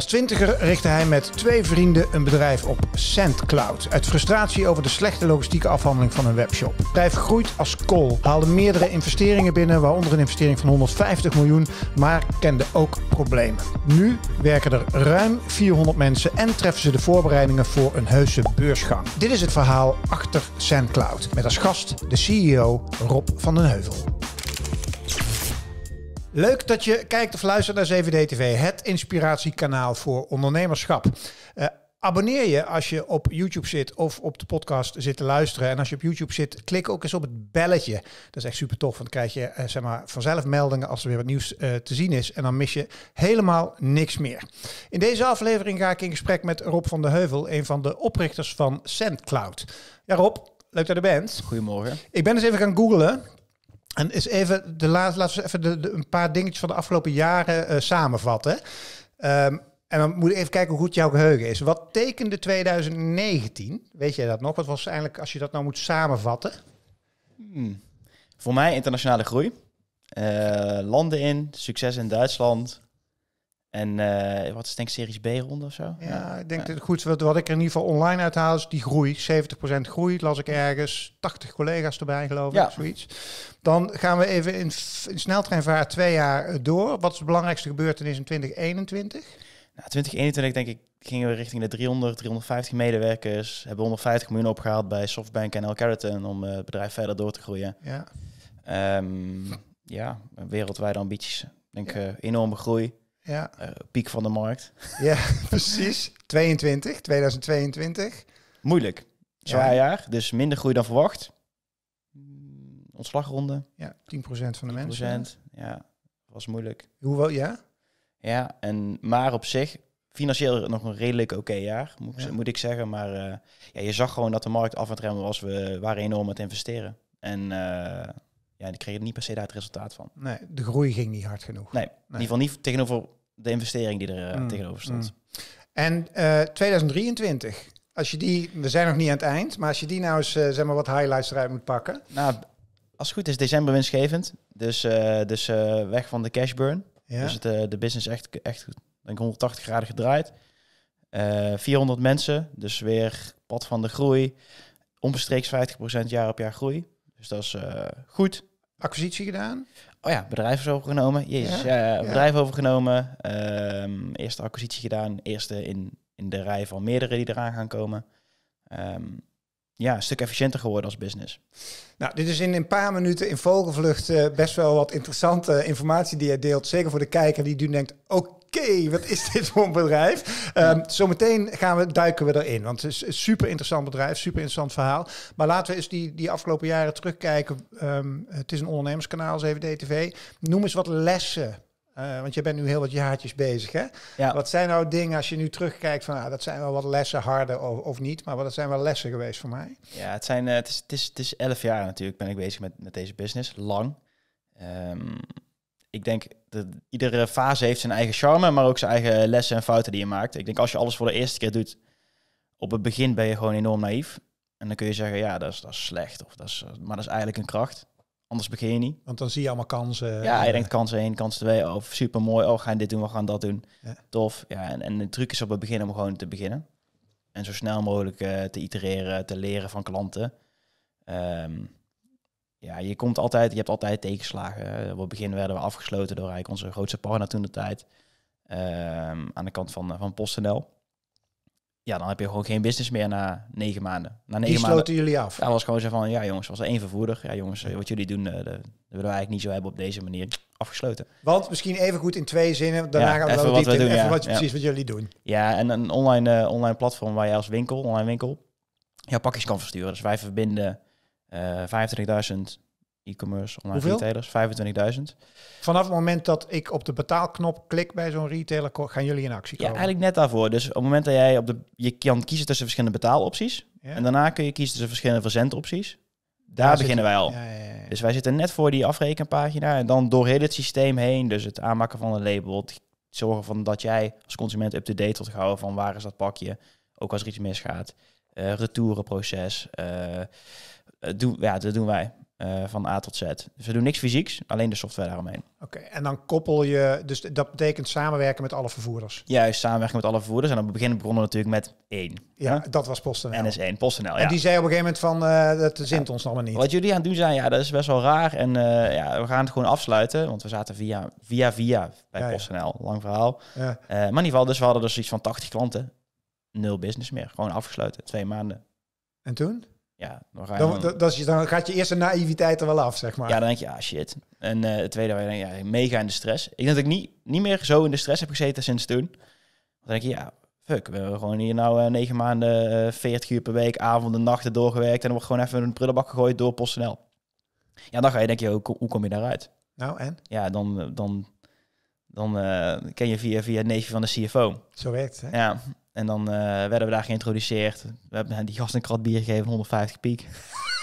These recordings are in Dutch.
Als twintiger richtte hij met twee vrienden een bedrijf op SendCloud. Uit frustratie over de slechte logistieke afhandeling van een webshop. Het bedrijf groeit als kool, haalde meerdere investeringen binnen, waaronder een investering van 150 miljoen, maar kende ook problemen. Nu werken er ruim 400 mensen en treffen ze de voorbereidingen voor een heuse beursgang. Dit is het verhaal achter SendCloud met als gast de CEO Rob van den Heuvel. Leuk dat je kijkt of luistert naar 7D TV, het inspiratiekanaal voor ondernemerschap. Eh, abonneer je als je op YouTube zit of op de podcast zit te luisteren. En als je op YouTube zit, klik ook eens op het belletje. Dat is echt super tof, want dan krijg je eh, zeg maar, vanzelf meldingen als er weer wat nieuws eh, te zien is. En dan mis je helemaal niks meer. In deze aflevering ga ik in gesprek met Rob van der Heuvel, een van de oprichters van SendCloud. Ja Rob, leuk dat je er bent. Goedemorgen. Ik ben eens even gaan googlen en is even de laatste, laten we even de, de, een paar dingetjes van de afgelopen jaren eh, samenvatten. Ehm, en dan moet ik even kijken hoe goed jouw geheugen is. Wat tekende 2019? Weet jij dat nog? Wat was eigenlijk, als je dat nou moet samenvatten? Hmm. Voor mij internationale groei. Eh, landen in, succes in Duitsland, en eh, wat is denk ik series B-ronde of zo? Ja, ik denk dat het goed wat, wat ik er in ieder geval online uithaal is die groei. 70% groei, las ik ergens. 80 collega's erbij geloof ik, zoiets. Dan gaan we even in, in sneltreinvaart twee jaar eh, door. Wat is de belangrijkste gebeurtenis in 2021? Nou, 2021 denk ik gingen we richting de 300, 350 medewerkers. Hebben 150 miljoen opgehaald bij SoftBank en El Carrollton om eh, het bedrijf verder door te groeien. Ja, ehm, ja wereldwijde ambities. denk ja. enorme groei. Ja. Eh, piek van de markt. Ja, precies. 22, 2022. Moeilijk. Zwaar jaar, dus minder groei dan verwacht. Mm, ontslagronde. Ja, 10% van de 10%, mensen. Ja, was moeilijk. Hoewel, ja? Ja, en, maar op zich, financieel nog een redelijk oké jaar, moet, ik, moet, ik zeggen. Maar eh, ja, je zag gewoon dat de markt af en remmen was. We waren enorm aan het investeren. En uh, ja, die kregen niet per se daar het resultaat van. Nee, de groei ging niet hard genoeg. nee. in ieder geval niet tegenover de investering die er eh, mm, tegenover stond. Mm. En 2023, eh, als je die, we zijn nog niet aan het eind, maar als je die nou eens eh, zeg maar wat highlights eruit moet pakken. Nou, als het goed is, december winstgevend. Dus, dus weg van de cash burn. Ja. Dus het, de business echt, echt denk 180 graden gedraaid. 400 mensen, dus weer pad van de groei. Onbestreeks 50% jaar op jaar groei. Dus dat is goed. Acquisitie gedaan? oh ja, bedrijf is overgenomen. Jezus, bedrijf overgenomen. Ehm, eerste acquisitie gedaan. Eerste in, in de rij van meerdere die eraan gaan komen. Ehm, ja, een stuk efficiënter geworden als business. Nou, dit is in een paar minuten in vogelvlucht eh, best wel wat interessante eh, informatie die je deelt. Zeker voor de kijker die nu denkt, ook okay, wat is dit voor een bedrijf? Ehm, zometeen gaan we, duiken we erin, want het is een super interessant bedrijf, super interessant verhaal. Maar laten we eens die, die afgelopen jaren terugkijken. Ehm, het is een ondernemerskanaal, 7DTV. Noem eens wat lessen eh, want je bent nu heel wat jaartjes bezig, hè? Ja. Wat zijn nou dingen als je nu terugkijkt van, ah, dat zijn wel wat lessen, harder of, of, niet, maar wat zijn wel lessen geweest voor mij? Ja, het, zijn, eh, het, is, het, is, elf jaar natuurlijk ben ik bezig met, met deze business, lang. Ehm, ik denk iedere fase heeft zijn eigen charme, maar ook zijn eigen lessen en fouten die je maakt. Ik denk als je alles voor de eerste keer doet, op het begin ben je gewoon enorm naïef. En dan kun je zeggen, ja, dat is, dat is slecht, of dat is, eh, maar dat is eigenlijk een kracht. Anders begin je niet. Want dan zie je allemaal kansen. Ja, je eh, denkt kans 1, kans 2, of super mooi, oh, oh gaan dit doen, we gaan dat doen. Ja. Tof. Ja, en, en de truc is op het begin om gewoon te beginnen. En zo snel mogelijk eh, te itereren, te leren van klanten. Ehm, ja, je komt altijd, je hebt altijd tegenslagen. Op het begin werden we afgesloten door eigenlijk onze grootste partner toen de tijd. Ehm, aan de kant van, eh, van PostNL. Ja, dan heb je gewoon geen business meer na negen maanden. Na negen Die sloten jullie af? Ja, was gewoon zo van, ja jongens, was er één vervoerder. Ja jongens, eh, wat jullie doen, uh, dat willen we eigenlijk niet zo hebben op deze manier. Afgesloten. Want misschien even goed in twee zinnen, daarna gaan we even wat we doen, even wat, precies wat jullie doen. Ja, en een online, online platform waar jij als winkel, online winkel, jouw pakjes kan versturen. Dus wij verbinden 25.000 eh, e-commerce online retailers, 25.000. Vanaf het moment dat ik op de betaalknop klik bij zo'n retailer, gaan jullie in actie komen? Ja, eigenlijk net daarvoor. Dus op het moment dat jij op de... Je kan kiezen tussen verschillende betaalopties. En daarna kun je kiezen tussen verschillende verzendopties. Daar, beginnen wij al. Ja, ja, dus wij zitten net voor die afrekenpagina. En dan doorheen het systeem heen. Dus het aanmaken van een label. zorgen van dat jij als consument up-to-date wordt gehouden van waar is dat pakje. Ook als er iets misgaat. Uh, retourenproces. Eh, eh, doen, ja, dat doen wij. Eh, van A tot Z. Dus we doen niks fysieks, alleen de software daaromheen. Oké, en dan koppel je, dus dat betekent samenwerken met alle vervoerders? Juist, samenwerken met alle vervoerders. En op het begin begonnen natuurlijk met één. Ja, dat was PostNL. En is één, PostNL, ja. En die zei op een gegeven moment van, uh, dat zint ons nog maar niet. Wat jullie aan het doen zijn, ja, dat is best wel raar. En ja, we gaan het gewoon afsluiten, want we zaten via, via, via bij ja, PostNL. Lang verhaal. maar in ieder geval, dus we hadden dus iets van 80 klanten. Nul business meer, gewoon afgesloten, twee maanden. En toen? ja, dan, dan, dat dan gaat je eerste naïviteit er wel af, zeg maar. Ja, dan denk je, ah shit. En eh, het tweede, waar je denkt, ja, mega in de stress. Ik denk dat ik niet, niet meer zo in de stress heb gezeten sinds toen. Dan denk je, ja, fuck, we hebben gewoon hier nou eh, negen maanden, uh, eh, 40 uur per week, avonden, nachten doorgewerkt. En dan wordt gewoon even een prullenbak gegooid door PostNL. Ja, dan ga je denken, je hoe, hoe kom je daaruit? Nou, en? Ja, dan, dan, dan ken je via, via het neefje van de CFO. Zo werkt hè? Ja, en dan eh, werden we daar geïntroduceerd. We hebben die gast een krat bier gegeven, 150 piek.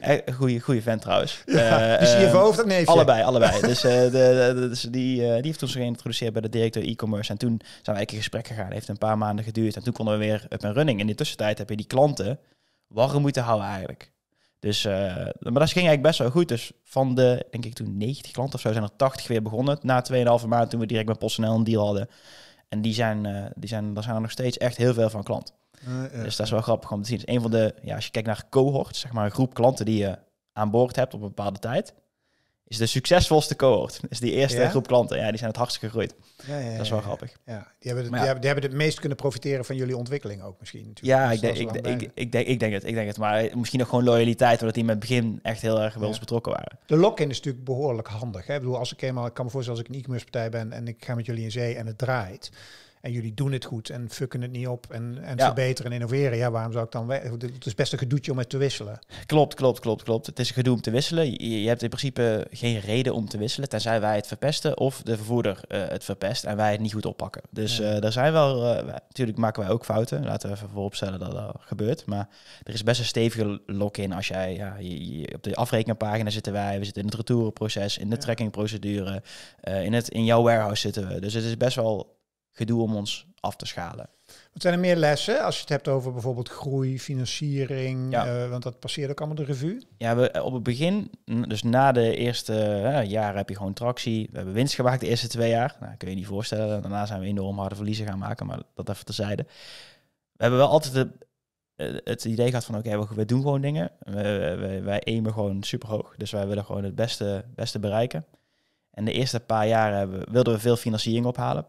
Eh, goeie, goeie vent trouwens. Ja, uh, dus je hoofd en neefje? Allebei, allebei. dus de, dus die, uh, die heeft ons geïntroduceerd bij de directeur e-commerce. En toen zijn we een in gesprek gegaan. heeft een paar maanden geduurd. En toen konden we weer up en running. In de tussentijd heb je die klanten warm moeten houden eigenlijk. Dus, maar dat ging eigenlijk best wel goed. Dus van de, denk ik toen 90 klanten of zo, zijn er 80 weer begonnen. Na 2,5 maand toen we direct met PostNL een deal hadden. En die zijn, eh, die zijn, daar zijn er nog steeds echt heel veel van klant. Ah, dus dat is wel grappig om te zien. Dus een van de, ja, als je kijkt naar cohorts, zeg maar een groep klanten die je aan boord hebt op een bepaalde tijd, is de succesvolste cohort. Is die eerste groep klanten. Ja, die zijn het hardst gegroeid. Ja, ja, dat is wel grappig. Ja. Die, hebben het, die hebben, meest kunnen profiteren van jullie ontwikkeling ook misschien. Natuurlijk. Ja, dus ik, denk, ik, ik, ik, denk, ik denk het. Ik denk het. Maar misschien ook gewoon loyaliteit, omdat die met het begin echt heel erg bij ons betrokken waren. De lock-in is natuurlijk behoorlijk handig. Ik bedoel, als ik eenmaal, ik kan me voorstellen als ik een e-commerce partij ben en ik ga met jullie in zee en het draait en jullie doen het goed en fucken het niet op en, en verbeteren en innoveren. Ja, waarom zou ik dan... Het is best een gedoetje om het te wisselen. Klopt, klopt, klopt, klopt. Het is een gedoe om te wisselen. Je, hebt in principe geen reden om te wisselen, tenzij wij het verpesten of de vervoerder eh, het verpest en wij het niet goed oppakken. Dus eh, daar zijn wel... Eh, natuurlijk maken wij ook fouten. Laten we even vooropstellen dat dat gebeurt. Maar er is best een stevige lock-in als jij... Ja, je, op de afrekenpagina zitten wij, we zitten in het retourenproces, in de trackingprocedure. trekkingprocedure, in, het, in jouw warehouse zitten we. Dus het is best wel gedoe om ons af te schalen. Wat zijn er meer lessen als je het hebt over bijvoorbeeld groei, financiering? Ja. Eh, want dat passeert ook allemaal de revue. Ja, we, eh, op het begin, dus na de eerste uh, jaren heb je gewoon tractie. We hebben winst gemaakt de eerste twee jaar. Nou, kun je je niet voorstellen. Daarna zijn we enorm harde verliezen gaan maken, maar dat even terzijde. We hebben wel altijd het idee gehad van oké, we, doen gewoon dingen. We, wij aimen gewoon super hoog. Dus wij willen gewoon het beste, beste bereiken. En de eerste paar jaren hebben, wilden we veel financiering ophalen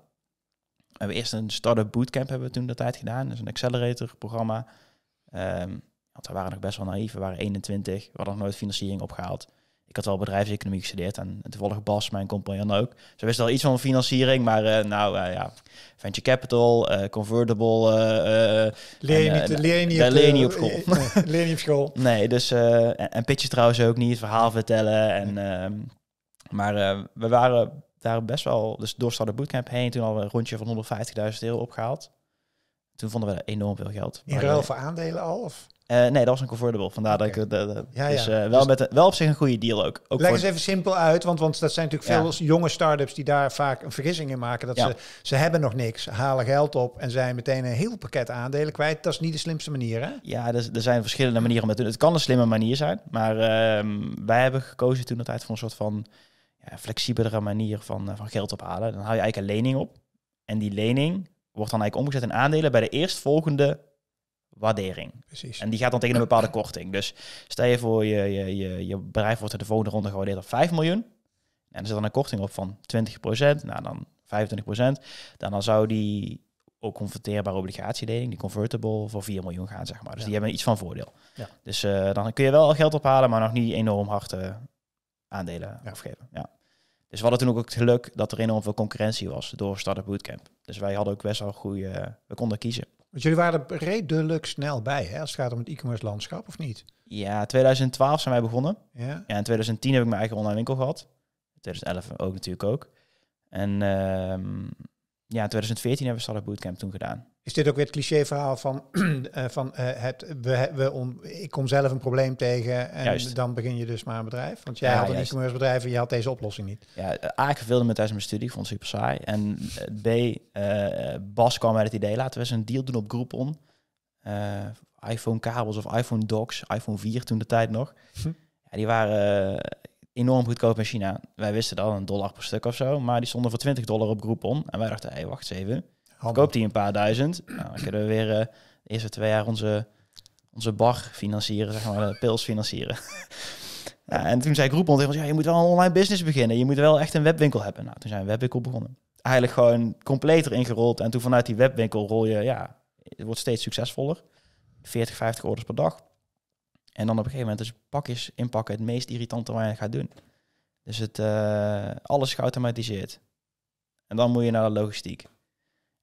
hebben eerst een start-up bootcamp hebben we toen dat tijd gedaan. Dus een accelerator programma. Ehm, want we waren nog best wel naïef. We waren 21. We hadden nog nooit financiering opgehaald. Ik had wel bedrijfseconomie gestudeerd en, toevallig Bas, mijn compagnon ook. Ze wisten al iets van financiering, maar uh, nou eh, ja, venture capital, eh, convertible. leer, je niet, leer, je niet op, school. Nee, leer niet op school. nee, dus en, en pitchen trouwens ook niet, het verhaal vertellen. En, ehm, maar we waren daar best wel, dus door de Bootcamp heen, toen al een rondje van 150.000 euro opgehaald. Toen vonden we enorm veel geld. In ruil eh, voor aandelen al? Of? Eh, nee, dat was een convertible. Vandaar dat ik... het de, eh, ja, dus, wel, dus met wel op zich een goede deal ook. ook leg eens even simpel uit, want, want dat zijn natuurlijk veel jonge startups die daar vaak een vergissing in maken. Dat ze, ze hebben nog niks, halen geld op en zijn meteen een heel pakket aandelen kwijt. Dat is niet de slimste manier, hè? Ja, er, er zijn verschillende manieren om het te doen. Het kan een slimme manier zijn, maar ehm, wij hebben gekozen toen dat tijd voor een soort van eh, flexibelere manier van, eh, van geld ophalen. Dan haal je eigenlijk een lening op. En die lening wordt dan eigenlijk omgezet in aandelen bij de eerstvolgende waardering. Precies. En die gaat dan tegen een bepaalde korting. Dus stel je voor, je, je, je, je bedrijf wordt er de volgende ronde gewaardeerd op 5 miljoen. En er zit dan een korting op van 20%, nou dan 25%. Dan, dan zou die ook converteerbare obligatiedeling, die convertible, voor 4 miljoen gaan, zeg maar. Dus die hebben iets van voordeel. Ja. Dus eh, dan kun je wel geld ophalen, maar nog niet enorm harde aandelen afgeven. Ja. Dus we hadden toen ook het geluk dat er enorm veel concurrentie was door Startup Bootcamp. Dus wij hadden ook best wel goede, eh, we konden kiezen. Want jullie waren er redelijk snel bij, hè, als het gaat om het e-commerce landschap, of niet? Ja, 2012 zijn wij begonnen. Ja. ja. In 2010 heb ik mijn eigen online winkel gehad. 2011 ook natuurlijk ook. En ehm, ja, in 2014 hebben we Startup Bootcamp toen gedaan. Is dit ook weer het clichéverhaal van, eh, van eh, het, we, we on, ik kom zelf een probleem tegen en dan begin je dus maar een bedrijf? Want jij ja, had een e-commerce bedrijf en je had deze oplossing niet. Ja, A, ik me tijdens mijn studie, ik vond het super saai. En eh, B, Bas kwam met het idee, laten we eens een deal doen op Groupon. Uh, iPhone kabels of iPhone docks, iPhone 4 toen de tijd nog. Hm. Ja, die waren enorm goedkoop in China. Wij wisten dat een dollar per stuk of zo, maar die stonden voor 20 dollar op Groupon. En wij dachten, hé, hey, wacht eens even Handig. Koopt hij een paar duizend. Nou, dan kunnen we weer eh, de eerste twee jaar onze, onze bar financieren, zeg maar, de pils financieren. ja, en toen zei ik roepen tegen ons, ja, je moet wel een online business beginnen. Je moet wel echt een webwinkel hebben. Nou, toen zijn we webwinkel begonnen. Eigenlijk gewoon compleet erin gerold. En toen vanuit die webwinkel rol je, ja, het wordt steeds succesvoller. 40, 50 orders per dag. En dan op een gegeven moment is pakjes inpakken het meest irritante waar je gaat doen. Dus het, uh, alles geautomatiseerd. En dan moet je naar de logistiek.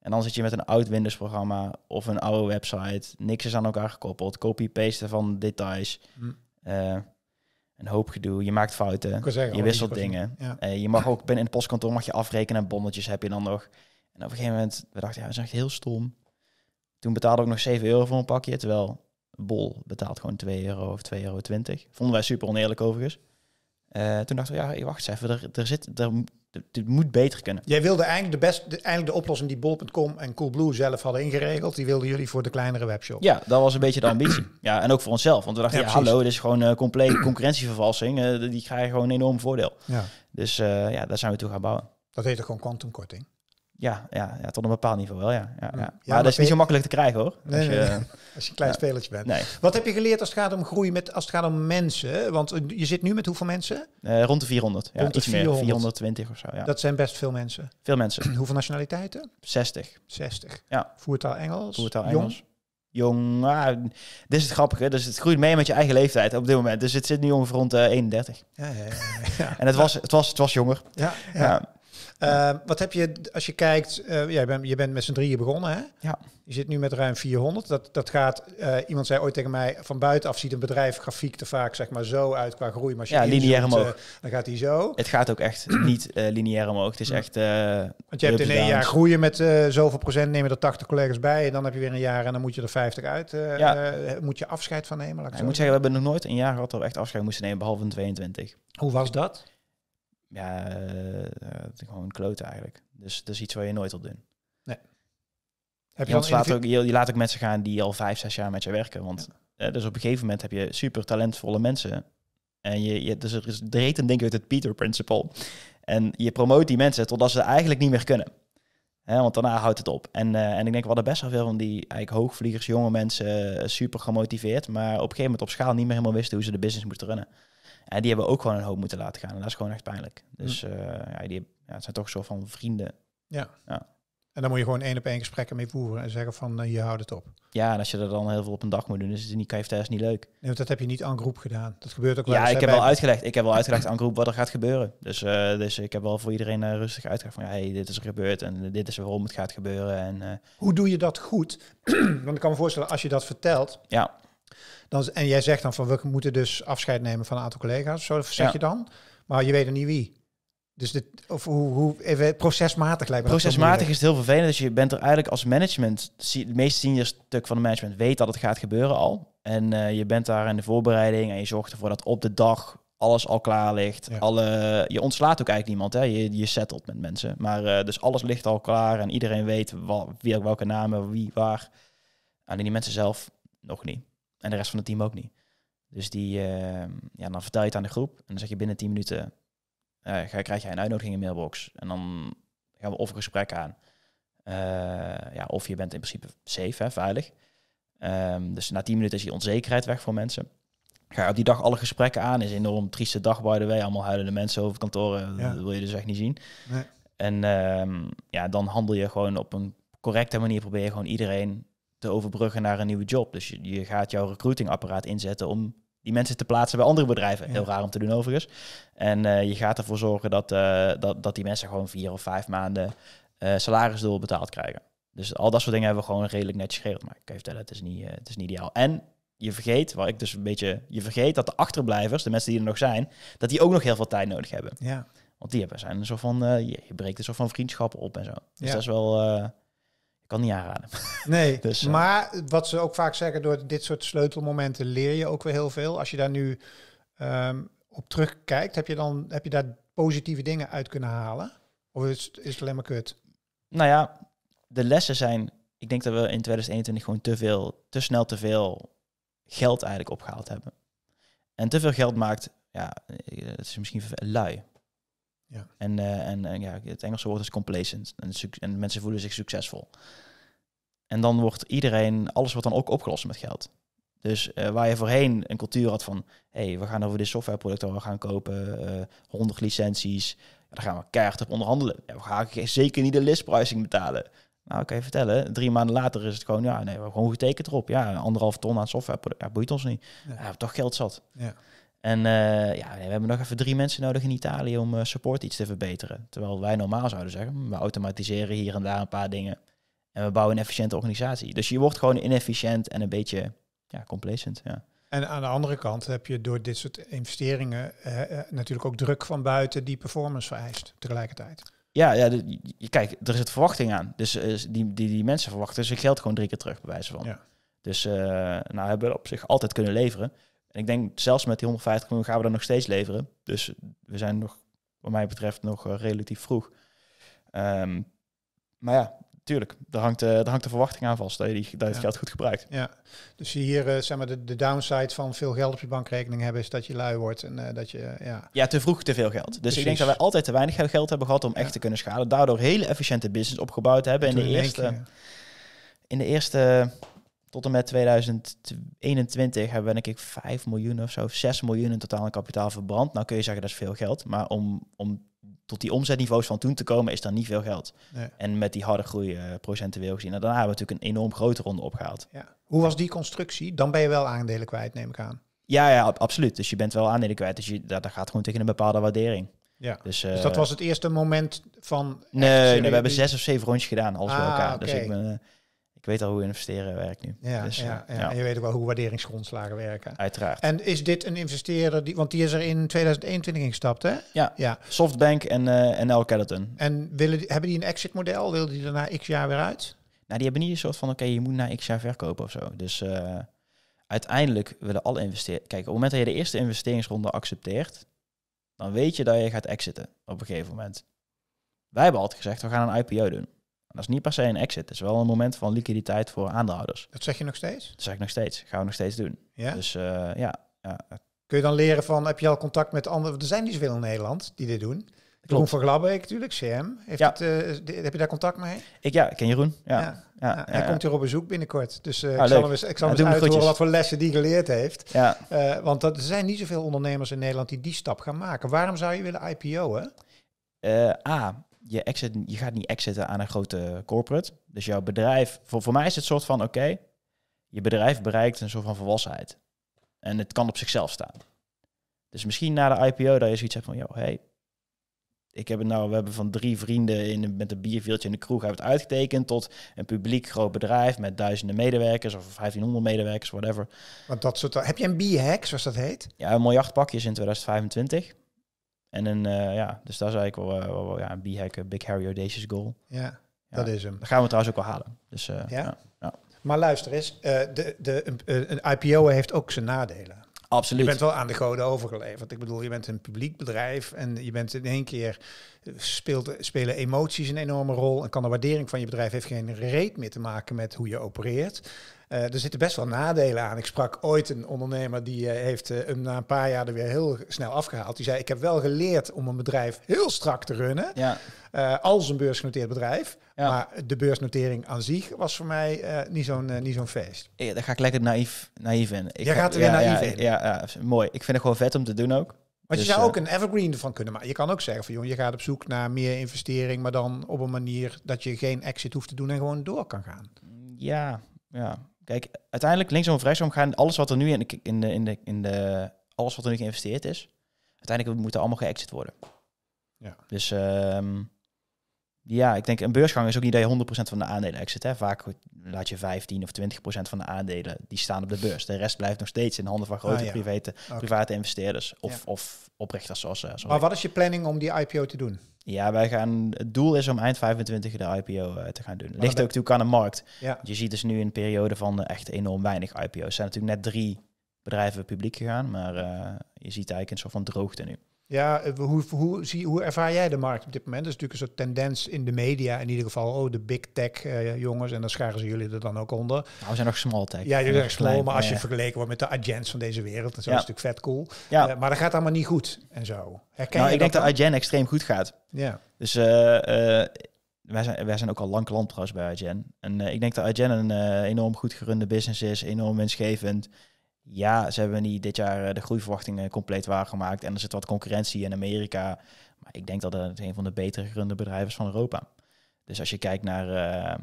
En dan zit je met een oud Windows-programma of een oude website. Niks is aan elkaar gekoppeld. Copy-pasten van details. Hmm. Eh, een hoop gedoe. Je maakt fouten. je wisselt dingen. Ja. Eh, je mag ook binnen in het postkantoor mag je afrekenen en bonnetjes heb je dan nog. En op een gegeven moment, we dachten, ja, dat is echt heel stom. Toen betaalde ik nog 7 euro voor een pakje, terwijl Bol betaalt gewoon 2 euro of 2,20 euro. Vonden wij super oneerlijk overigens. Eh, toen dacht ik, ja, wacht eens even, er, er zit, er, dit moet beter kunnen. Jij wilde eigenlijk de, best, eigenlijk de oplossing die Bol.com en Coolblue zelf hadden ingeregeld, die wilden jullie voor de kleinere webshop. Ja, dat was een beetje de ambitie. Ja, en ook voor onszelf. Want we dachten, ja, hallo, dit is gewoon uh, compleet concurrentievervalsing. Uh, die krijgen gewoon een enorm voordeel. Ja. Dus ja, daar zijn we toe gaan bouwen. Dat heette gewoon kwantumkorting ja, ja, ja, tot een bepaald niveau wel, ja. ja, ja. maar, dat is niet zo makkelijk te krijgen, hoor. als, je, als je een klein spelertje bent. Wat heb je geleerd als het gaat om groei, met, als het gaat om mensen? Want eh, je zit nu met hoeveel mensen? Eh, rond de 400. Ja, rond de 400. 420 of zo, ja. Dat zijn best veel mensen. Veel mensen. hoeveel nationaliteiten? 60. 60. Ja. Voertaal Engels? Voertaal Engels. Jong? Jong, ah, dit is het grappige. Dus het groeit mee met je eigen leeftijd op dit moment. Dus het zit nu ongeveer rond uh, eh, 31. ja, ja, En het was, het, was, het was jonger. Ja, ja. Eh, wat heb je, als je kijkt, uh, eh, ja, je, bent, je bent met z'n drieën begonnen, hè? Ja. Je zit nu met ruim 400. Dat, dat gaat, eh, iemand zei ooit tegen mij, van buitenaf ziet een bedrijf grafiek te vaak zeg maar zo uit qua groei. Maar als je ja, lineair omhoog. dan gaat hij zo. Het gaat ook echt niet lineair omhoog. Het is echt... Want je hebt in één jaar groeien met zoveel procent, nemen er 80 collega's bij. En dan heb je weer een jaar en dan moet je er 50 uit. Ja. moet je afscheid van nemen? Laat ik, ik moet zeggen, we hebben nog nooit een jaar gehad dat we echt afscheid moesten nemen, behalve in 22. Hoe was dat? ja, eh, eh, het is gewoon kloot eigenlijk. Dus dat is iets waar je nooit op doet. Nee. Heb je, laat ook, laat mensen gaan die al vijf, zes jaar met je werken. Want eh, dus op een gegeven moment heb je super talentvolle mensen. En je, je dus er is heet een uit het Peter Principle. En je promoot die mensen totdat ze eigenlijk niet meer kunnen. want daarna houdt het op. En, en ik denk wel hadden best wel veel van die eigenlijk hoogvliegers, jonge mensen, super gemotiveerd. Maar op een gegeven moment op schaal niet meer helemaal wisten hoe ze de business moesten runnen. En eh, die hebben ook gewoon een hoop moeten laten gaan. En dat is gewoon echt pijnlijk. Dus hm. eh, ja, die, ja, het zijn toch zo van vrienden. Ja. ja. En dan moet je gewoon één op één gesprekken mee voeren en zeggen van je eh, houdt het op. Ja, en als je dat dan heel veel op een dag moet doen, is het niet, kan je thuis niet leuk. Nee, want dat heb je niet aan groep gedaan. Dat gebeurt ook wel. Ja, ik heb wel uitgelegd. Ik heb wel uitgelegd aan groep wat er gaat gebeuren. Dus, dus ik heb wel voor iedereen rustig uitgelegd van, hey, dit is er gebeurd en dit is waarom het gaat gebeuren. En, Hoe doe je dat goed? want ik kan me voorstellen, als je dat vertelt, ja. Dan, en jij zegt dan van we moeten dus afscheid nemen van een aantal collega's, zo zeg je dan. Maar je weet er niet wie. Dus dit, of hoe, hoe even procesmatig lijkt Procesmatig is het heel vervelend. Dus je bent er eigenlijk als management, het meest senior stuk van de management weet dat het gaat gebeuren al. En eh, je bent daar in de voorbereiding en je zorgt ervoor dat op de dag alles al klaar ligt. Alle, je ontslaat ook eigenlijk niemand, hè? Je, je settelt met mensen. Maar eh, dus alles ligt al klaar en iedereen weet wel, wie, welke namen, wie, waar. Alleen die mensen zelf nog niet. En de rest van het team ook niet. Dus die, ehm, ja, dan vertel je het aan de groep. En dan zeg je binnen 10 minuten eh, ga, krijg jij een uitnodiging in mailbox. En dan gaan we of een gesprek aan. Eh, ja, of je bent in principe safe, hè, veilig. Ehm, dus na 10 minuten is die onzekerheid weg voor mensen. Ga op die dag alle gesprekken aan. Is een enorm trieste dag, by the way. Allemaal huilende mensen over kantoren. Eh, dat wil je dus echt niet zien. Nee. En ehm, ja, dan handel je gewoon op een correcte manier. Probeer je gewoon iedereen te overbruggen naar een nieuwe job. Dus je, je gaat jouw recruitingapparaat inzetten om die mensen te plaatsen bij andere bedrijven. Heel raar om te doen overigens. En eh, je gaat ervoor zorgen dat, eh, dat, dat die mensen gewoon vier of vijf maanden uh, eh, salaris doorbetaald krijgen. Dus al dat soort dingen hebben we gewoon redelijk netjes geregeld. Maar ik kan je vertellen, het is niet, het is niet ideaal. En je vergeet, waar ik dus een beetje, je vergeet dat de achterblijvers, de mensen die er nog zijn, dat die ook nog heel veel tijd nodig hebben. Ja. Want die hebben, zijn een soort van, je, je breekt een soort van vriendschappen op en zo. Dus dat is wel kan niet aanraden. Nee, dus, eh, maar wat ze ook vaak zeggen, door dit soort sleutelmomenten leer je ook weer heel veel. Als je daar nu ehm, op terugkijkt, heb je, dan, heb je daar positieve dingen uit kunnen halen? Of is, is het alleen maar kut? Nou ja, de lessen zijn... Ik denk dat we in 2021 gewoon te veel, te snel te veel geld eigenlijk opgehaald hebben. En te veel geld maakt, ja, eh, het is misschien lui. Ja. En, eh, en, eh, ja, het Engelse woord is complacent. En, en, mensen voelen zich succesvol. En dan wordt iedereen, alles wordt dan ook opgelost met geld. Dus eh, waar je voorheen een cultuur had van, hé, hey, we gaan over dit softwareproduct gaan kopen, uh, 100 licenties, ja, daar gaan we keihard op onderhandelen. we gaan zeker niet de listpricing betalen. Nou, kan je vertellen, drie maanden later is het gewoon, ja, nee, we hebben gewoon getekend erop. Ja, anderhalf ton aan software, ja, boeit ons niet. Ja. ja toch geld zat. Ja. En eh, ja, we hebben nog even drie mensen nodig in Italië om eh, support iets te verbeteren. Terwijl wij normaal zouden zeggen, hm, we automatiseren hier en daar een paar dingen. En we bouwen een efficiënte organisatie. Dus je wordt gewoon inefficiënt en een beetje ja, complacent. Ja. En aan de andere kant heb je door dit soort investeringen eh, natuurlijk ook druk van buiten die performance vereist tegelijkertijd. Ja, ja kijk, er zit verwachting aan. Dus die, die, die mensen verwachten hun geld gewoon drie keer terug, bij wijze van. Ja. Dus nou hebben we op zich altijd kunnen leveren. En ik denk zelfs met die 150 miljoen gaan we dat nog steeds leveren. Dus we zijn nog, wat mij betreft, nog eh, relatief vroeg. Ehm, maar ja, tuurlijk, daar hangt, daar eh, hangt de verwachting aan vast dat je, die, dat geld goed gebruikt. Ja, dus hier uh, zeg maar de, downside van veel geld op je bankrekening hebben is dat je lui wordt en dat je ja. Ja, te vroeg te veel geld. Dus ik denk dat wij altijd te weinig geld hebben gehad om echt te kunnen schaden. Daardoor hele efficiënte business opgebouwd hebben in de eerste. In de eerste tot en met 2021 hebben we denk ik 5 miljoen of zo, 6 miljoen in totaal aan kapitaal verbrand. Nou kun je zeggen dat is veel geld, maar om, om tot die omzetniveaus van toen te komen is dat niet veel geld. En met die harde groei uh, procentueel gezien. Nou, daarna hebben we natuurlijk een enorm grote ronde opgehaald. Ja. Hoe was die constructie? Dan ben je wel aandelen kwijt, neem ik aan. Ja, ja absoluut. Dus je bent wel aandelen kwijt. Dus je, dat, gaat gewoon tegen een bepaalde waardering. Ja. Dus, dus eh, dat was het eerste moment van. Nee, we hebben zes of zeven rondjes gedaan, alles we ah, bij elkaar. Dus ik ben, eh, ik weet al hoe investeren werkt nu. Ja, dus, eh, ja, en je weet ook wel hoe waarderingsgrondslagen werken. Uiteraard. En is dit een investeerder, die, want die is er in 2021 ingestapt, hè? Ja, ja. Softbank en, uh, en L En willen, die, hebben die een exit model? Willen die er na x jaar weer uit? Nou, die hebben niet een soort van, oké, je moet na x jaar verkopen of zo. Dus eh, uiteindelijk willen alle investeerders, Kijk, op het moment dat je de eerste investeringsronde accepteert, dan weet je dat je gaat exiten op een gegeven moment. Wij hebben altijd gezegd, we gaan een IPO doen. Dat is niet per se een exit. Het is wel een moment van liquiditeit voor aandeelhouders. Dat zeg je nog steeds? Dat zeg ik nog steeds. Gaan we nog steeds doen. Ja? Dus eh, ja, ja. Kun je dan leren van, heb je al contact met anderen? Er zijn niet zoveel in Nederland die dit doen. Jeroen van Glabbeek natuurlijk, CM. Heeft ja. Eh, heb je daar contact mee? Ik ja, ik ken Jeroen. Ja. ja. hij komt hier op bezoek binnenkort. Dus uh, ik, zal hem eens, ik zal wat voor lessen die geleerd heeft. Ja. want dat, er zijn niet zoveel ondernemers in Nederland die die stap gaan maken. Waarom zou je willen IPO'en? A, je, exit, je gaat niet exiten aan een grote corporate. Dus jouw bedrijf, voor, voor mij is het soort van, oké, je bedrijf bereikt een soort van volwassenheid. En het kan op zichzelf staan. Dus misschien na de IPO dat je zoiets hebt van, joh, hey, ik heb het nou, we hebben van drie vrienden in, met een bierveeltje in de kroeg hebben het uitgetekend tot een publiek groot bedrijf met duizenden medewerkers of 1500 medewerkers, whatever. Want dat soort, heb je een bierhack hack zoals dat heet? Ja, een miljard pakjes in 2025. En een, eh, ja, dus dat is eigenlijk wel, eh, wel, wel ja, een eh, Big Harry Audacious goal. Ja, dat is hem. Dat gaan we trouwens ook wel halen. Dus, ja? Maar luister eens, de, de, een, IPO heeft ook zijn nadelen. Absoluut. Je bent wel aan de goden overgeleverd. Ik bedoel, je bent een publiek bedrijf en je bent in één keer speelt, spelen emoties een enorme rol. En kan de waardering van je bedrijf heeft geen reet meer te maken met hoe je opereert. Eh, er zitten best wel nadelen aan. Ik sprak ooit een ondernemer die eh, heeft eh, hem na een paar jaar er weer heel snel afgehaald. Die zei: Ik heb wel geleerd om een bedrijf heel strak te runnen. Ja. als een beursgenoteerd bedrijf. Maar de beursnotering aan zich was voor mij niet zo'n niet zo'n feest. Ja, daar ga ik lekker naïef, naïef in. Ik gaat weer naïef in. Ja, mooi. Ik vind het gewoon vet om te doen ook. Want je dus, zou ook een evergreen ervan kunnen maken. Je kan ook zeggen van joh, je gaat op zoek naar meer investering, maar dan op een manier dat je geen exit hoeft te doen en gewoon door kan gaan. Ja, ja. Kijk, uiteindelijk linksom of rechtsom gaan alles wat er nu in de, in de, in de, in de alles wat er nu geïnvesteerd is, uiteindelijk moet er allemaal geëxit worden. Ja. Dus ehm, ja, ik denk een beursgang is ook niet dat je 100% van de aandelen exit. Hè. Vaak laat je 15 of 20% van de aandelen, die staan op de beurs. De rest blijft nog steeds in handen van grote ah, private, investeerders of, of oprichters zoals, eh, maar wat is je planning om die IPO te doen? Ja, wij gaan, het doel is om eind 25 de IPO eh, te gaan doen. Ligt ook natuurlijk aan de markt. Je ziet dus nu een periode van eh, echt enorm weinig IPO's. Er zijn natuurlijk net drie bedrijven publiek gegaan, maar je ziet eigenlijk een soort van droogte nu. Ja, eh, hoe, hoe, zie, hoe ervaar jij de markt op dit moment? Er is natuurlijk een soort tendens in de media, in ieder geval, oh, de big tech eh, jongens, en dan scharen ze jullie er dan ook onder. Nou, we zijn nog small tech. Ja, jullie zijn small, maar als je vergeleken wordt met de agents van deze wereld, dat is het natuurlijk vet cool. Ja. Eh, maar dat gaat allemaal niet goed en zo. Herken nou, ik denk dat Agen extreem goed gaat. Ja. Dus wij, zijn, wij zijn ook al lang klant trouwens bij Agen. En ik denk dat Agen een enorm goed gerunde business is, enorm winstgevend ja, ze hebben niet dit jaar eh, de groeiverwachtingen compleet waargemaakt. En er zit wat concurrentie in Amerika. Maar ik denk dat het een van de betere gerunde bedrijven is van Europa. Dus als je kijkt naar... Eh,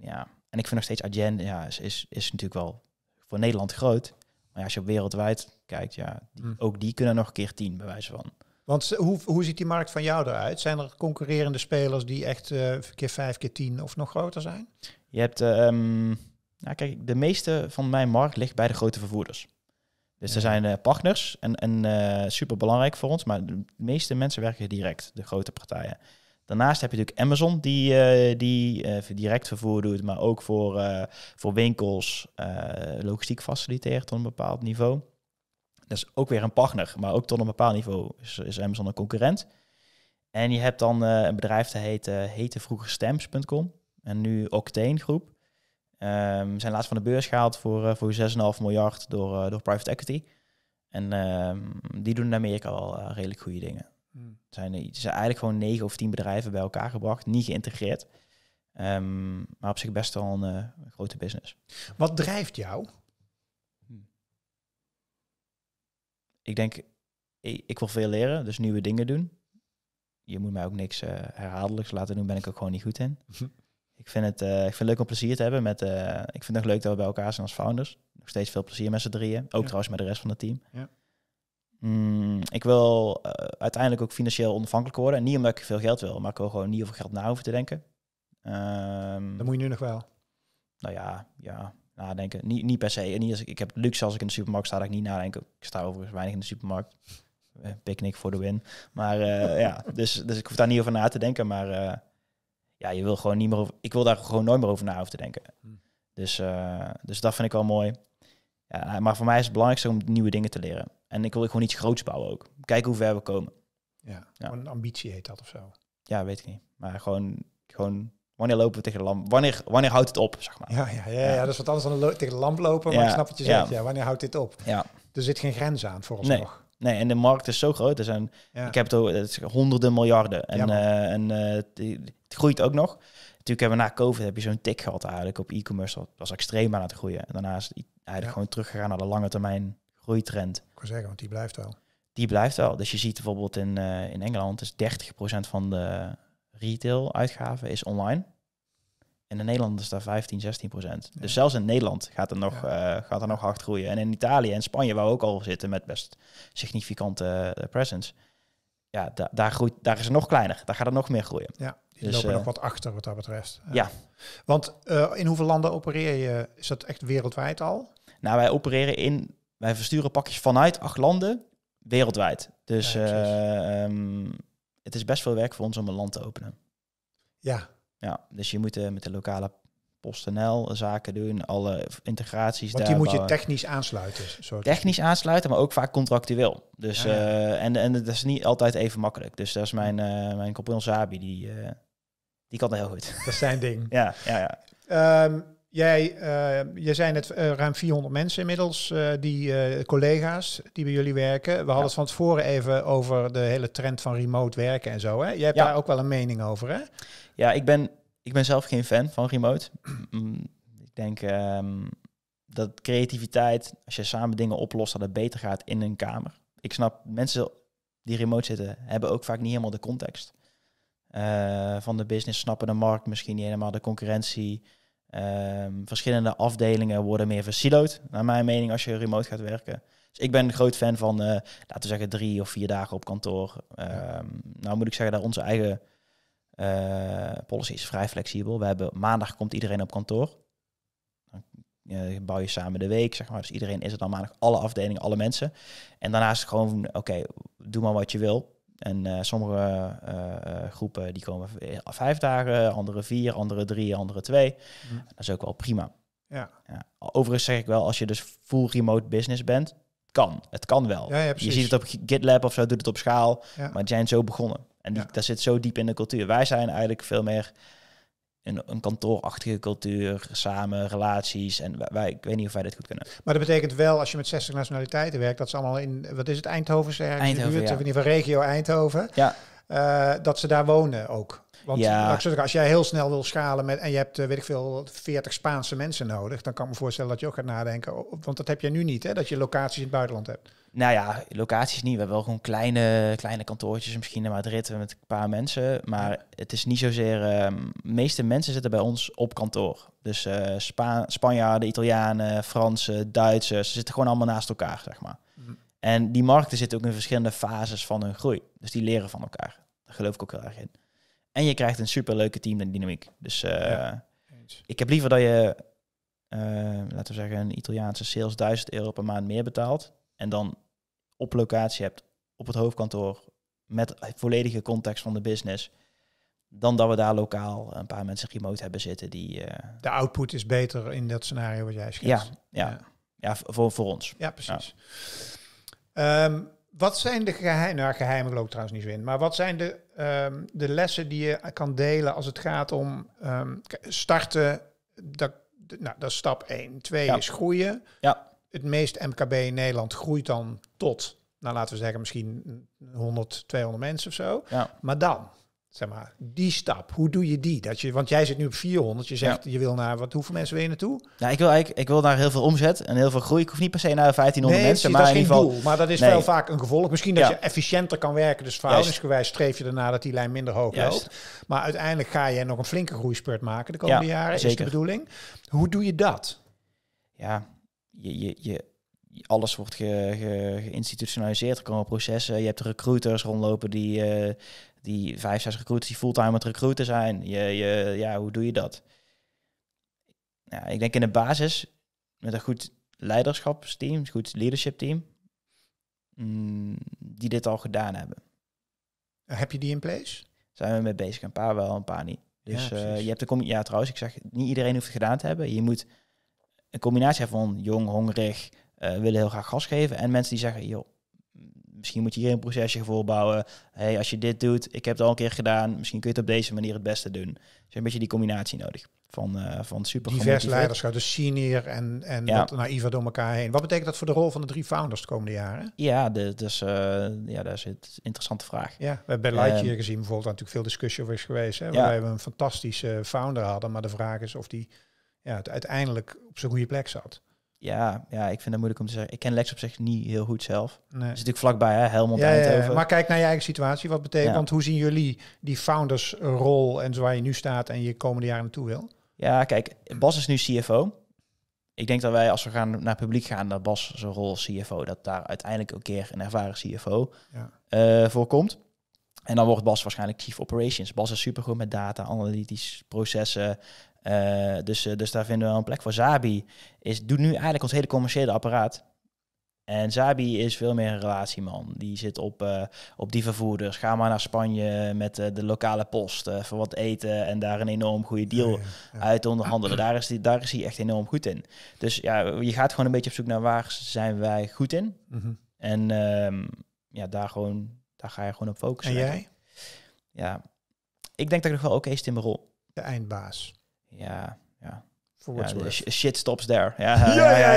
ja, en ik vind nog steeds Adyen ja, is, is, is natuurlijk wel voor Nederland groot. Maar als je wereldwijd kijkt, ja, hmm. ook die kunnen nog een keer tien bij wijze van. Want hoe, hoe ziet die markt van jou eruit? Zijn er concurrerende spelers die echt uh, keer vijf, keer tien of nog groter zijn? Je hebt... Ehm, nou, kijk, de meeste van mijn markt ligt bij de grote vervoerders. Dus er zijn eh, partners en, en eh, super belangrijk voor ons, maar de meeste mensen werken direct, de grote partijen. Daarnaast heb je natuurlijk Amazon, die, eh, die uh, direct vervoer doet, maar ook voor, voor winkels logistiek faciliteert tot een bepaald niveau. Dat is ook weer een partner, maar ook tot een bepaald niveau is, is Amazon een concurrent. En je hebt dan een bedrijf dat heet, heette vroeger Stamps.com en nu Octane Groep. Um, zijn laatst van de beurs gehaald voor, eh, voor 6,5 miljard door, eh, door private equity. En ehm, die doen daarmee Amerika al eh, redelijk goede dingen. Hmm. Zijn, er zijn eigenlijk gewoon 9 of 10 bedrijven bij elkaar gebracht, niet geïntegreerd. Ehm, maar op zich best wel een grote business. Wat drijft jou? Hmm. Ik denk, ik, wil veel leren, dus nieuwe dingen doen. Je moet mij ook niks uh, herhaaldelijks laten doen, ben ik ook gewoon niet goed in. Ik vind, het, eh, ik vind het leuk om plezier te hebben. Met, eh, ik vind het leuk dat we bij elkaar zijn als founders. Nog steeds veel plezier met z'n drieën. Ook trouwens met de rest van het team. Ja. Mm, ik wil eh, uiteindelijk ook financieel onafhankelijk worden. En niet omdat ik veel geld wil, maar ik wil gewoon niet over geld na hoeven te denken. Um, dat moet je nu nog wel. Nou ja, ja nadenken. Niet, niet per se. En niet als ik, ik heb luxe als ik in de supermarkt sta, dat ik niet nadenken. Ik sta overigens weinig in de supermarkt. Picnic voor de win. Maar ja, dus, dus ik hoef daar niet over na te denken. Maar ja, je wil gewoon niet meer over, ik wil daar gewoon nooit meer over na hoeven te denken. Hm. Dus, eh, dus dat vind ik wel mooi. Ja, maar voor mij is het belangrijkste om nieuwe dingen te leren. En ik wil gewoon iets groots bouwen ook. Kijken hoe ver we komen. Ja, een ambitie heet dat of zo. Ja, weet ik niet. Maar gewoon, gewoon wanneer lopen we tegen de lamp? Wanneer, wanneer houdt het op, zeg maar? Ja, ja, ja, ja. dat is wat anders dan tegen de lamp lopen. Maar ik snap wat je zegt. Ja, wanneer houdt dit op? Ja. Er zit geen grens aan, voor ons Nog. Nee, en de markt is zo groot. Er zijn, Ik heb het, over, honderden miljarden. En, uh, en eh, het groeit ook nog. Natuurlijk hebben we na COVID heb je zo'n tik gehad eigenlijk op e-commerce. Dat was extreem aan het groeien. En daarna is het eigenlijk gewoon teruggegaan naar de lange termijn groeitrend. Ik kan zeggen, want die blijft wel. Die blijft wel. Dus je ziet bijvoorbeeld in, eh, in Engeland is 30% van de retail uitgaven is online in Nederland is daar 15, 16 procent. Dus zelfs in Nederland gaat er, nog, eh, gaat er nog hard groeien. En in Italië en Spanje, waar we ook al zitten met best significante eh, presence. Ja, daar, groeit, daar is het nog kleiner. Daar gaat er nog meer groeien. Ja, die dus, lopen eh, nog wat achter wat dat betreft. Ja. Want in hoeveel landen opereer je? Is dat echt wereldwijd al? Nou, wij opereren in... Wij versturen pakjes vanuit acht landen wereldwijd. Dus ehm, het is best veel werk voor ons om een land te openen. Ja, ja, dus je moet eh, met de lokale PostNL zaken doen, alle integraties. Want die moet je technisch aansluiten. Technisch aansluiten, maar ook vaak contractueel. Dus, ah, eh, en, en dat is niet altijd even makkelijk. Dus dat is mijn, uh, mijn compagnon Zabi, die, die kan dat heel goed. Dat is zijn ding. ja, ja, ja. Ehm, Jij, uh, je zijn het eh, ruim 400 mensen inmiddels, eh, die collega's die bij jullie werken. We hadden het van tevoren even over de hele trend van remote werken en zo. Hè? Jij hebt daar ook wel een mening over, hè? Ja, ik ben, ik ben zelf geen fan van remote. Mm, ik denk ehm, dat creativiteit, als je samen dingen oplost, dat het beter gaat in een kamer. Ik snap, mensen die remote zitten, hebben ook vaak niet helemaal de context van de business, snappen de markt misschien niet helemaal, de concurrentie... Ehm, verschillende afdelingen worden meer versiloed, naar mijn mening, als je remote gaat werken. Dus ik ben een groot fan van, eh, laten we zeggen, drie of vier dagen op kantoor. Ehm, nou moet ik zeggen dat onze eigen eh, policy is vrij flexibel. We hebben maandag komt iedereen op kantoor. Dan bouw je samen de week, zeg maar. Dus iedereen is er dan maandag, alle afdelingen, alle mensen. En daarnaast gewoon, oké, doe maar wat je wil. En eh, sommige eh, eh, groepen die komen vijf dagen, andere vier, andere drie, andere twee. Mhm. Dat is ook wel prima. Ja. ja. Overigens zeg ik wel, als je dus full remote business bent, kan. Het kan wel. je ziet het op GitLab of zo, doet het op schaal. Maar die zijn zo begonnen. En die, dat zit zo diep in de cultuur. Wij zijn eigenlijk veel meer een, een kantoorachtige cultuur, samen, relaties. En wij, ik weet niet of wij dit goed kunnen. Maar dat betekent wel, als je met 60 nationaliteiten werkt, dat ze allemaal in, wat is het, Eindhovense Eindhoven, in de buurt, ja. in ieder geval regio Eindhoven. Ja. Eh, dat ze daar wonen ook. Want ja. als jij heel snel wil schalen met, en je hebt, eh, weet ik veel, 40 Spaanse mensen nodig, dan kan ik me voorstellen dat je ook gaat nadenken. Oh, want dat heb je nu niet, hè? dat je locaties in het buitenland hebt. Nou ja, locaties niet. We hebben wel gewoon kleine, kleine kantoortjes, misschien in Madrid met een paar mensen. Maar het is niet zozeer. Ehm, de meeste mensen zitten bij ons op kantoor. Dus uh, Spanjaarden, Italianen, Fransen, Duitsers. Ze zitten gewoon allemaal naast elkaar, zeg maar. Mhm. En die markten zitten ook in verschillende fases van hun groei. Dus die leren van elkaar. Daar geloof ik ook heel erg in. En je krijgt een superleuke team Dus dynamiek. Dus eh, ik heb liever dat je, eh, laten we zeggen, een Italiaanse sales 1000 euro per maand meer betaalt. En dan op locatie hebt, op het hoofdkantoor, met volledige context van de business. Dan dat we daar lokaal een paar mensen remote hebben zitten die... Eh, de output is beter in dat scenario wat jij schetst. Ja, ja. ja. voor, voor ons. Ja, precies. Ja. Ehm, wat zijn de geheimen, nou geheimen loopt trouwens niet zo in, maar wat zijn de, ehm, de lessen die je kan delen als het gaat om ehm, starten, dat, nou, dat is stap 1. 2 is groeien. Ja. Het meest MKB in Nederland groeit dan tot, nou laten we zeggen misschien 100, 200 mensen of zo. Ja. Maar dan? Zeg maar, die stap, hoe doe je die? Dat je, want jij zit nu op 400, je zegt je wil naar, wat, hoeveel mensen wil je naartoe? Ja, ik wil, eigenlijk, ik wil naar heel veel omzet en heel veel groei. Ik hoef niet per se naar 1500 mensen. maar dat is in geval, doel, maar dat is wel vaak een gevolg. Misschien dat je efficiënter kan werken, dus verhoudingsgewijs streef je ernaar dat die lijn minder hoog is. loopt. Maar uiteindelijk ga je nog een flinke groeispurt maken de komende jaren, is de bedoeling. Hoe doe je dat? Ja, je, je, je, alles wordt geïnstitutionaliseerd. er komen processen. Je hebt recruiters rondlopen die uh, die vijf, zes recruiters die fulltime met recruiter zijn. Je, je, ja, hoe doe je dat? ik denk in de basis, met een goed leiderschapsteam, een goed leadership team, mm, die dit al gedaan hebben. Heb je die in place? Zijn we mee bezig, een paar wel, een paar niet. Dus eh, je hebt de ja, trouwens, ik zeg, niet iedereen hoeft het gedaan te hebben. Je moet een combinatie hebben van jong, hongerig, eh, willen heel graag gas geven. En mensen die zeggen, joh, misschien moet je hier een procesje voor bouwen. Hey, als je dit doet, ik heb het al een keer gedaan. Misschien kun je het op deze manier het beste doen. Dus is een beetje die combinatie nodig van, uh, van super. Divers leiderschap, dus senior en, en ja. wat door elkaar heen. Wat betekent dat voor de rol van de drie founders de komende jaren? Ja, dat is, dus, eh, ja, daar zit een interessante vraag. Ja, we hebben bij Lightyear ehm, gezien bijvoorbeeld natuurlijk veel discussie over is geweest. Hè, waarbij we een fantastische founder hadden, maar de vraag is of die ja, het uiteindelijk op zijn goede plek zat. Ja, ja, ik vind het moeilijk om te zeggen. Ik ken Lex op zich niet heel goed zelf. Nee. ik natuurlijk vlakbij, hè, Helmond Eindhoven. Ja, maar kijk naar je eigen situatie. Wat betekent, want hoe zien jullie die foundersrol en waar je nu staat en je komende jaren naartoe wil? Ja, kijk, Bas is nu CFO. Ik denk dat wij, als we gaan naar publiek gaan, dat Bas zijn rol CFO, dat daar uiteindelijk ook een keer een ervaren CFO ja. uh, eh, voorkomt. En dan wordt Bas waarschijnlijk Chief Operations. Bas is supergoed met data, analytisch processen, eh, dus, eh, dus daar vinden we wel een plek voor. Zabi is, doet nu eigenlijk ons hele commerciële apparaat. En Zabi is veel meer een relatieman. Die zit op, eh, op die vervoerders. Ga maar naar Spanje met de lokale post voor wat eten en daar een enorm goede deal uit onderhandelen. Daar is, die, daar is hij echt enorm goed in. Dus ja, je gaat gewoon een beetje op zoek naar waar zijn wij goed in. Mhm. En ehm, ja, daar, gewoon, daar ga je gewoon op focussen. En jij? Ja, ik denk dat ik nog wel oké okay in mijn rol. De eindbaas ja, ja. shit stops there. Ja ja, ja,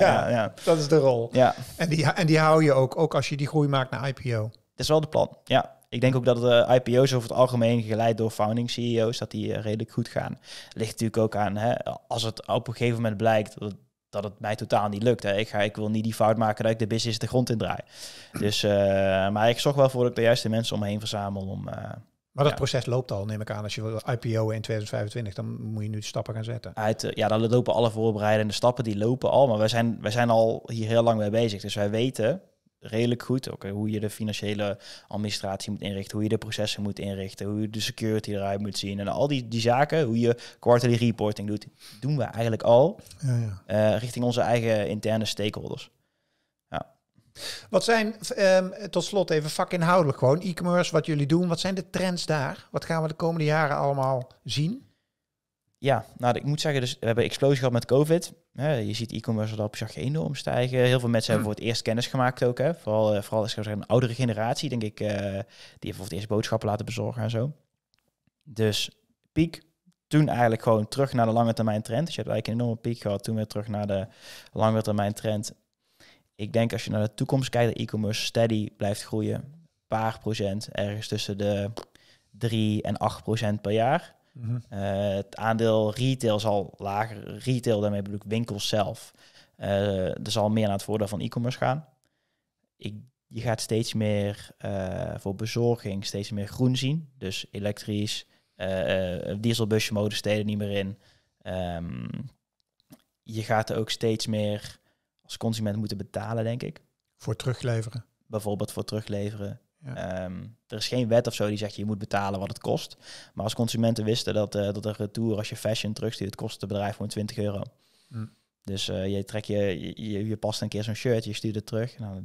ja, ja. Dat is de rol. Ja. En, die, en die hou je ook, ook als je die groei maakt naar IPO. Dat is wel de plan, ja. Ik denk ook dat de eh, IPO's over het algemeen, geleid door founding CEO's, dat die eh, redelijk goed gaan. Ligt natuurlijk ook aan, hè, als het op een gegeven moment blijkt dat, dat het mij totaal niet lukt. Hè. Ik, ga, ik wil niet die fout maken dat ik de business de grond in draai. Dus, eh, maar ik zorg wel voor dat ik de juiste mensen omheen me verzamel om... Maar dat proces loopt al, neem ik aan. Als je wil IPO in 2025, dan moet je nu stappen gaan zetten. Uit, eh, ja, dan lopen alle voorbereidende stappen, die lopen al. Maar wij zijn, wij zijn al hier heel lang mee bezig. Dus wij weten redelijk goed hoe je de financiële administratie moet inrichten, hoe je de processen moet inrichten, hoe je de security eruit moet zien. En al die, die zaken, hoe je quarterly reporting doet, doen we eigenlijk al ja, ja. Eh, richting onze eigen interne stakeholders. Wat zijn, ehm, tot slot even vakinhoudelijk gewoon, e-commerce, wat jullie doen. Wat zijn de trends daar? Wat gaan we de komende jaren allemaal zien? Ja, nou ik moet zeggen, dus we hebben explosie gehad met COVID. je ziet e-commerce dat zag je enorm stijgen. Heel veel mensen hebben voor het eerst kennis gemaakt ook. Hè. Vooral, eh, vooral is zeggen een oudere generatie, denk ik, eh, die die voor het eerst boodschappen laten bezorgen en zo. Dus piek, toen eigenlijk gewoon terug naar de lange termijn trend. Dus je hebt eigenlijk een enorme piek gehad, toen weer terug naar de lange termijn trend ik denk als je naar de toekomst kijkt, dat e-commerce steady blijft groeien. Een paar procent, ergens tussen de 3 en 8 procent per jaar. Mhm. Eh, het aandeel retail zal lager, retail daarmee bedoel ik winkels zelf, eh, er zal meer naar het voordeel van e-commerce gaan. Ik, je gaat steeds meer eh, voor bezorging, steeds meer groen zien. Dus elektrisch, dieselbusje, steden niet meer in. Ehm, je gaat er ook steeds meer als consument moeten betalen, denk ik. Voor terugleveren? Bijvoorbeeld voor terugleveren. Ehm, er is geen wet of zo die zegt je moet betalen wat het kost. Maar als consumenten wisten dat, uh, dat een retour als je fashion terugstuurt, kost het bedrijf gewoon 20 euro. Hm. Dus eh, je trek je, je, je, past een keer zo'n shirt, je stuurt het terug. Nou,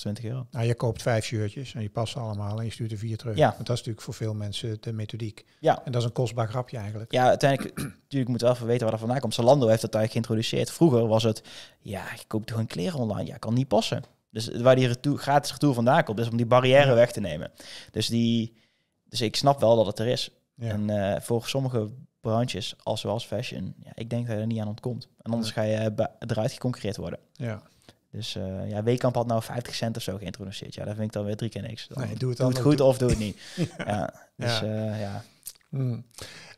20 euro. Nou, je koopt vijf shirtjes en je past allemaal en je stuurt er vier terug. Ja. Want dat is natuurlijk voor veel mensen de methodiek. Ja. En dat is een kostbaar grapje eigenlijk. Ja, uiteindelijk natuurlijk moet wel even weten waar dat vandaan komt. Zalando heeft dat eigenlijk geïntroduceerd. Vroeger was het, ja, je koopt een kleren online. Ja, kan niet passen. Dus waar die retour, gratis retour vandaan komt, is om die barrière weg te nemen. Dus, die, dus ik snap wel dat het er is. En uh, voor sommige branches, als zoals fashion, ja, ik denk dat je er niet aan ontkomt. En anders ga je eruit geconcurreerd worden. Ja. Dus eh, ja, Weekamp had nou 50 cent of zo geïntroduceerd. Ja, daar vind ik dan weer drie keer niks. nee, doe het, doe goed of doe het niet. ja, dus ja. Eh, ja. Hmm.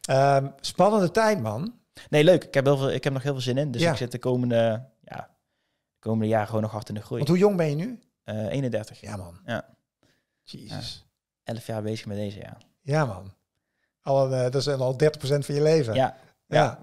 Ehm, spannende tijd, man. Nee, leuk. Ik heb, heel veel, ik heb nog heel veel zin in. Dus ja. ik zit de komende, ja, de komende jaren gewoon nog hard in de groei. Want hoe jong ben je nu? Uh, eh, 31. Ja, man. Ja. Jezus. 11 jaar bezig met deze, ja. Ja, man. Al, dat is al 30% van je leven. Ja. Ja,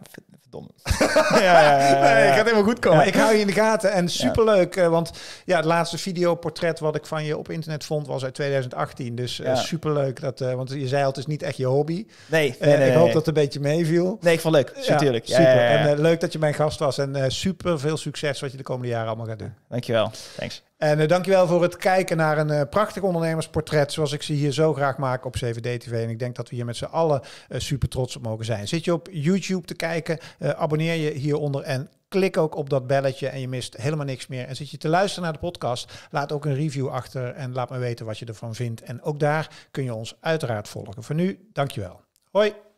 Verdomme. ja, ja, ja, helemaal goed komen. Ik hou je in de gaten en superleuk. leuk, eh, want ja, het laatste videoportret wat ik van je op internet vond was uit 2018. Dus uh, superleuk. Dat, eh, want je zei altijd, het is niet echt je hobby. Nee, nee, nee Ik hoop dat het een beetje meeviel. Nee, ik vond het leuk. Natuurlijk. super. En leuk dat je mijn gast was. En super veel succes wat je de komende jaren allemaal gaat doen. Dankjewel. Thanks. En uh, dankjewel voor het kijken naar een eh, prachtig ondernemersportret. Zoals ik ze hier zo graag maak op CVD-TV. En ik denk dat we hier met z'n allen eh, super trots op mogen zijn. Zit je op YouTube te kijken? abonneer je hieronder en klik ook op dat belletje en je mist helemaal niks meer. En zit je te luisteren naar de podcast? Laat ook een review achter en laat me weten wat je ervan vindt. En ook daar kun je ons uiteraard volgen. Voor nu, dankjewel. Hoi!